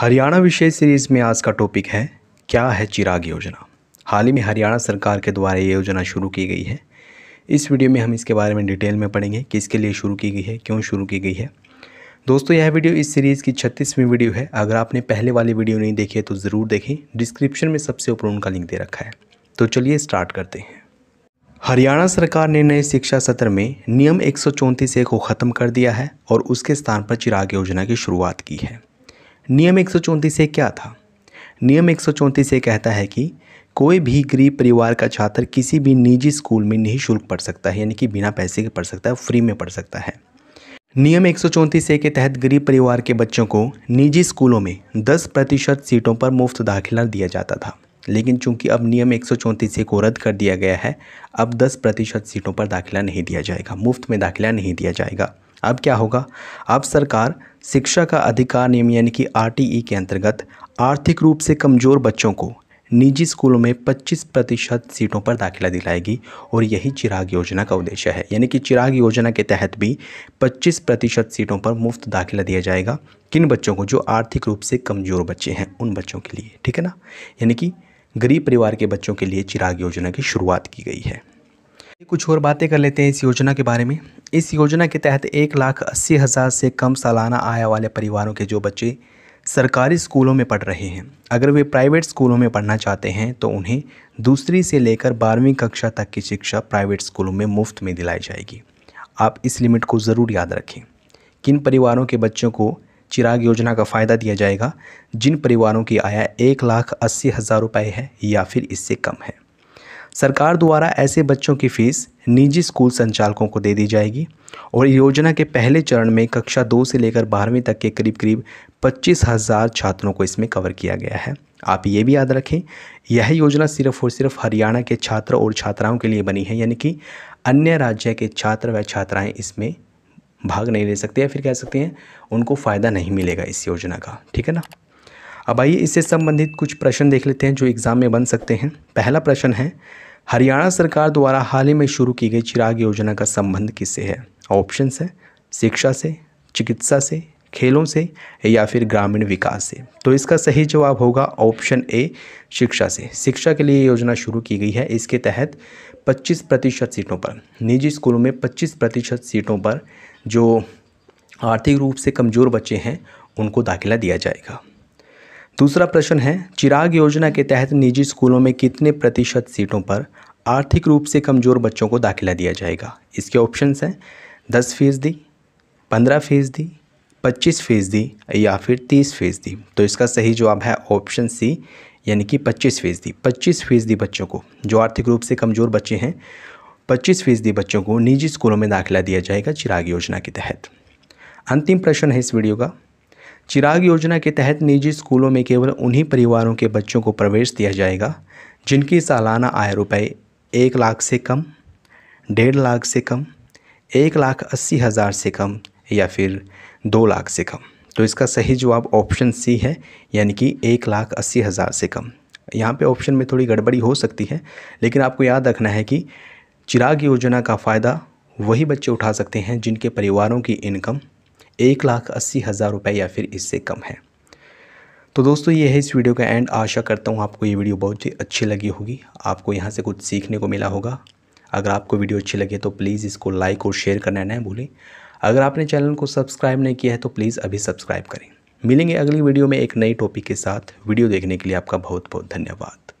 हरियाणा विशेष series में आज का टॉपिक है क्या है चिराग योजना हाल ही में हरियाणा सरकार के द्वारा ये योजना शुरू की गई है इस वीडियो में हम इसके बारे में डिटेल में पढ़ेंगे कि इसके लिए शुरू की गई है क्यों शुरू की गई है दोस्तों यह वीडियो इस सीरीज़ की छत्तीसवीं वीडियो है अगर आपने पहले वाली वीडियो नहीं देखी है तो ज़रूर देखें डिस्क्रिप्शन में सबसे ऊपर उनका लिंक दे रखा है तो चलिए स्टार्ट करते हैं हरियाणा सरकार ने नए शिक्षा सत्र में नियम एक सौ को ख़त्म कर दिया है और उसके स्थान पर चिराग योजना की शुरुआत की है नियम एक सौ चौंतीस से क्या था नियम एक सौ चौंतीस से कहता है कि कोई भी गरीब परिवार का छात्र किसी भी निजी स्कूल में निःशुल्क पढ़ सकता है यानी कि बिना पैसे के पढ़ सकता है फ्री में पढ़ सकता है नियम एक सौ चौंतीस ए के तहत गरीब परिवार के बच्चों को निजी स्कूलों में दस प्रतिशत सीटों पर मुफ्त दाखिला दिया जाता था लेकिन चूंकि अब नियम एक सौ चौंतीस ए को रद्द कर दिया गया है अब दस प्रतिशत सीटों पर दाखिला नहीं दिया जाएगा मुफ्त में दाखिला नहीं दिया जाएगा अब क्या होगा अब सरकार शिक्षा का अधिकार नियम यानी कि आर e के अंतर्गत आर्थिक रूप से कमज़ोर बच्चों को निजी स्कूलों में 25 प्रतिशत सीटों पर दाखिला दिलाएगी और यही चिराग योजना का उद्देश्य है यानी कि चिराग योजना के तहत भी 25 प्रतिशत सीटों पर मुफ्त दाखिला दिया जाएगा किन बच्चों को जो आर्थिक रूप से कमज़ोर बच्चे हैं उन बच्चों के लिए ठीक है ना यानी कि गरीब परिवार के बच्चों के लिए चिराग योजना की शुरुआत की गई है कुछ और बातें कर लेते हैं इस योजना के बारे में इस योजना के तहत एक लाख अस्सी हज़ार से कम सालाना आय वाले परिवारों के जो बच्चे सरकारी स्कूलों में पढ़ रहे हैं अगर वे प्राइवेट स्कूलों में पढ़ना चाहते हैं तो उन्हें दूसरी से लेकर बारहवीं कक्षा तक की शिक्षा प्राइवेट स्कूलों में मुफ्त में दिलाई जाएगी आप इस लिमिट को ज़रूर याद रखें किन परिवारों के बच्चों को चिराग योजना का फ़ायदा दिया जाएगा जिन परिवारों की आय एक लाख अस्सी हज़ार रुपये है या फिर इससे कम है सरकार द्वारा ऐसे बच्चों की फ़ीस निजी स्कूल संचालकों को दे दी जाएगी और योजना के पहले चरण में कक्षा दो से लेकर बारहवीं तक के करीब करीब पच्चीस हज़ार छात्रों को इसमें कवर किया गया है आप ये भी याद रखें यह योजना सिर्फ और सिर्फ हरियाणा के छात्र और छात्राओं के लिए बनी है यानी कि अन्य राज्य के छात्र व छात्राएँ इसमें भाग नहीं ले सकते या फिर कह सकते हैं उनको फ़ायदा नहीं मिलेगा इस योजना का ठीक है ना अब आइए इससे संबंधित कुछ प्रश्न देख लेते हैं जो एग्ज़ाम में बन सकते हैं पहला प्रश्न है हरियाणा सरकार द्वारा हाल ही में शुरू की गई चिराग योजना का संबंध किससे है ऑप्शंस है शिक्षा से चिकित्सा से खेलों से या फिर ग्रामीण विकास से तो इसका सही जवाब होगा ऑप्शन ए शिक्षा से शिक्षा के लिए योजना शुरू की गई है इसके तहत 25 प्रतिशत सीटों पर निजी स्कूलों में 25 प्रतिशत सीटों पर जो आर्थिक रूप से कमज़ोर बच्चे हैं उनको दाखिला दिया जाएगा दूसरा प्रश्न है चिराग योजना के तहत निजी स्कूलों में कितने प्रतिशत सीटों पर आर्थिक रूप से कमज़ोर बच्चों को दाखिला दिया जाएगा इसके ऑप्शंस हैं दस फीसदी पंद्रह फीसदी पच्चीस फीसदी या फिर तीस फीसदी तो इसका सही जवाब है ऑप्शन सी यानी कि पच्चीस फीसदी पच्चीस फीसदी बच्चों को जो आर्थिक रूप से कमज़ोर बच्चे हैं पच्चीस फीसदी बच्चों को निजी स्कूलों में दाखिला दिया जाएगा चिराग योजना के तहत अंतिम प्रश्न है इस वीडियो का चिराग योजना के तहत निजी स्कूलों में केवल उन्हीं परिवारों के बच्चों को प्रवेश दिया जाएगा जिनकी सालाना आय रुपये एक लाख से कम डेढ़ लाख से कम एक लाख अस्सी हज़ार से कम या फिर दो लाख से कम तो इसका सही जवाब ऑप्शन सी है यानी कि एक लाख अस्सी हज़ार से कम यहाँ पे ऑप्शन में थोड़ी गड़बड़ी हो सकती है लेकिन आपको याद रखना है कि चिराग योजना का फ़ायदा वही बच्चे उठा सकते हैं जिनके परिवारों की इनकम एक लाख अस्सी हज़ार रुपये या फिर इससे कम है तो दोस्तों ये है इस वीडियो का एंड आशा करता हूँ आपको ये वीडियो बहुत ही अच्छी लगी होगी आपको यहाँ से कुछ सीखने को मिला होगा अगर आपको वीडियो अच्छी लगे तो प्लीज़ इसको लाइक और शेयर करना नहीं भूलें अगर आपने चैनल को सब्सक्राइब नहीं किया है तो प्लीज़ अभी सब्सक्राइब करें मिलेंगे अगली वीडियो में एक नई टॉपिक के साथ वीडियो देखने के लिए आपका बहुत बहुत धन्यवाद